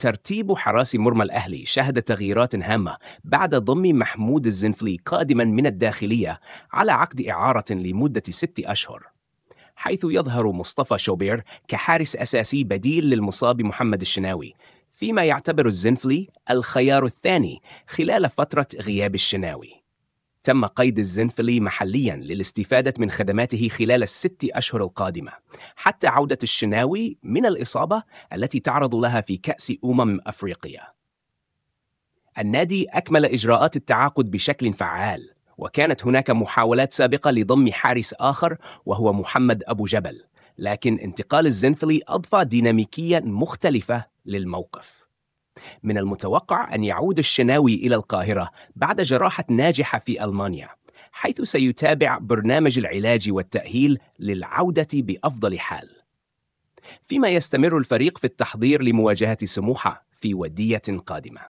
ترتيب حراس مرمى الأهلي شهد تغييرات هامة بعد ضم محمود الزنفلي قادما من الداخلية على عقد إعارة لمدة ست أشهر حيث يظهر مصطفى شوبير كحارس أساسي بديل للمصاب محمد الشناوي فيما يعتبر الزنفلي الخيار الثاني خلال فترة غياب الشناوي تم قيد الزنفلي محليا للاستفادة من خدماته خلال الست أشهر القادمة حتى عودة الشناوي من الإصابة التي تعرض لها في كأس أمم أفريقيا النادي أكمل إجراءات التعاقد بشكل فعال وكانت هناك محاولات سابقة لضم حارس آخر وهو محمد أبو جبل لكن انتقال الزنفلي أضفى ديناميكيا مختلفة للموقف من المتوقع أن يعود الشناوي إلى القاهرة بعد جراحة ناجحة في ألمانيا حيث سيتابع برنامج العلاج والتأهيل للعودة بأفضل حال فيما يستمر الفريق في التحضير لمواجهة سموحة في ودية قادمة